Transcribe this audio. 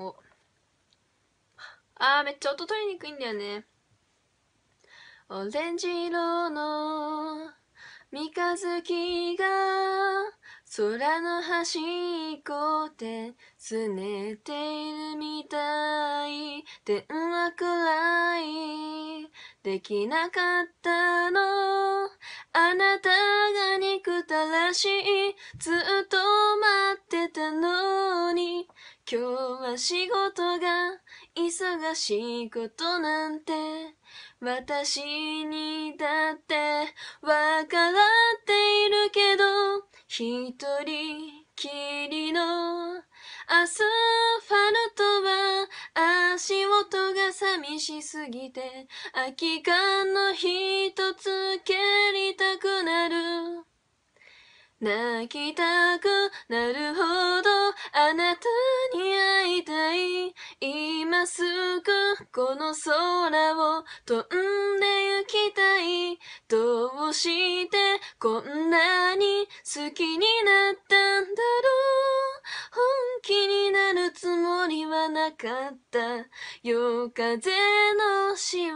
こあめっちゃ音取りにくいんだよねオレンジ色の三日月が空の端っこで拗ねているみたい電話くらいできなかったのあなたが憎たらしいずっと前ってたのに今日は仕事が忙しいことなんて私にだってわかっているけど一人きりのアスファルトは足音が寂しすぎて空き缶の一つ蹴りたくなる泣きたくなるすぐこの空を飛んで行きたいどうしてこんなに好きになったんだろう本気になるつもりはなかった夜風の仕業